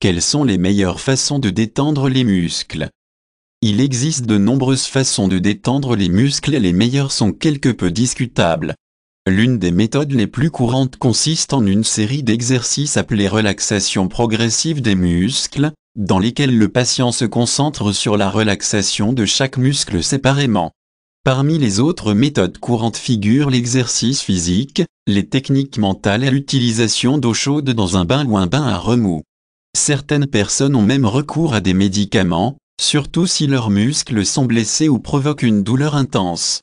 Quelles sont les meilleures façons de détendre les muscles Il existe de nombreuses façons de détendre les muscles et les meilleures sont quelque peu discutables. L'une des méthodes les plus courantes consiste en une série d'exercices appelés relaxation progressive des muscles, dans lesquels le patient se concentre sur la relaxation de chaque muscle séparément. Parmi les autres méthodes courantes figurent l'exercice physique, les techniques mentales et l'utilisation d'eau chaude dans un bain ou un bain à remous. Certaines personnes ont même recours à des médicaments, surtout si leurs muscles sont blessés ou provoquent une douleur intense.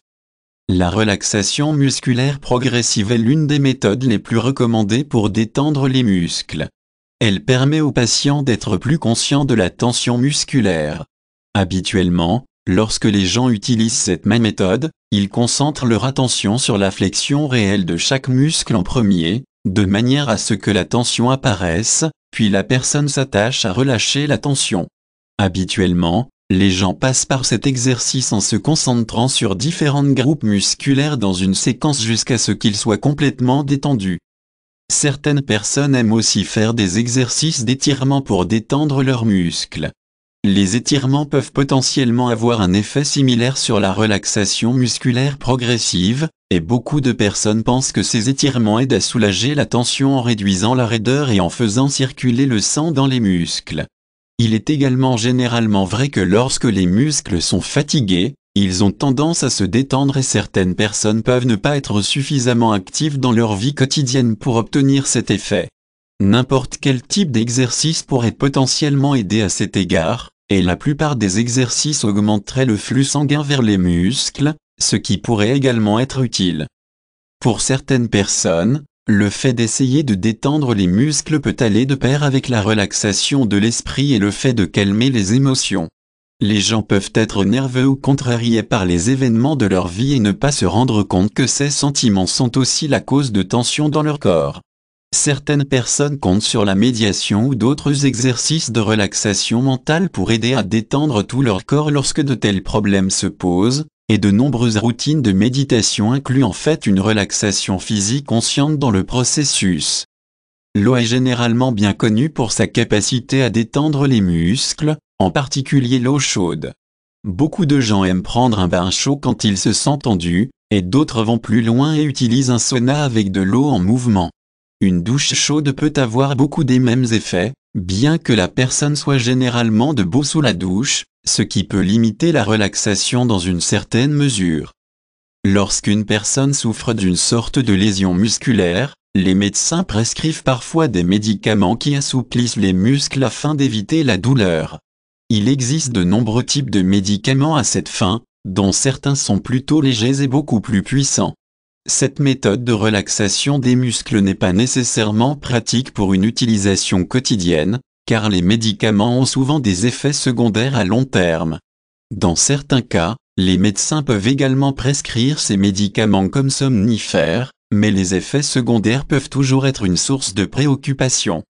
La relaxation musculaire progressive est l'une des méthodes les plus recommandées pour détendre les muscles. Elle permet aux patients d'être plus conscients de la tension musculaire. Habituellement, lorsque les gens utilisent cette même méthode, ils concentrent leur attention sur la flexion réelle de chaque muscle en premier, de manière à ce que la tension apparaisse, puis la personne s'attache à relâcher la tension. Habituellement, les gens passent par cet exercice en se concentrant sur différents groupes musculaires dans une séquence jusqu'à ce qu'ils soient complètement détendus. Certaines personnes aiment aussi faire des exercices d'étirement pour détendre leurs muscles. Les étirements peuvent potentiellement avoir un effet similaire sur la relaxation musculaire progressive, et beaucoup de personnes pensent que ces étirements aident à soulager la tension en réduisant la raideur et en faisant circuler le sang dans les muscles. Il est également généralement vrai que lorsque les muscles sont fatigués, ils ont tendance à se détendre et certaines personnes peuvent ne pas être suffisamment actives dans leur vie quotidienne pour obtenir cet effet. N'importe quel type d'exercice pourrait potentiellement aider à cet égard, et la plupart des exercices augmenteraient le flux sanguin vers les muscles, ce qui pourrait également être utile. Pour certaines personnes, le fait d'essayer de détendre les muscles peut aller de pair avec la relaxation de l'esprit et le fait de calmer les émotions. Les gens peuvent être nerveux ou contrariés par les événements de leur vie et ne pas se rendre compte que ces sentiments sont aussi la cause de tensions dans leur corps. Certaines personnes comptent sur la médiation ou d'autres exercices de relaxation mentale pour aider à détendre tout leur corps lorsque de tels problèmes se posent, et de nombreuses routines de méditation incluent en fait une relaxation physique consciente dans le processus. L'eau est généralement bien connue pour sa capacité à détendre les muscles, en particulier l'eau chaude. Beaucoup de gens aiment prendre un bain chaud quand ils se sentent tendus, et d'autres vont plus loin et utilisent un sauna avec de l'eau en mouvement. Une douche chaude peut avoir beaucoup des mêmes effets, bien que la personne soit généralement debout sous la douche, ce qui peut limiter la relaxation dans une certaine mesure. Lorsqu'une personne souffre d'une sorte de lésion musculaire, les médecins prescrivent parfois des médicaments qui assouplissent les muscles afin d'éviter la douleur. Il existe de nombreux types de médicaments à cette fin, dont certains sont plutôt légers et beaucoup plus puissants. Cette méthode de relaxation des muscles n'est pas nécessairement pratique pour une utilisation quotidienne, car les médicaments ont souvent des effets secondaires à long terme. Dans certains cas, les médecins peuvent également prescrire ces médicaments comme somnifères, mais les effets secondaires peuvent toujours être une source de préoccupation.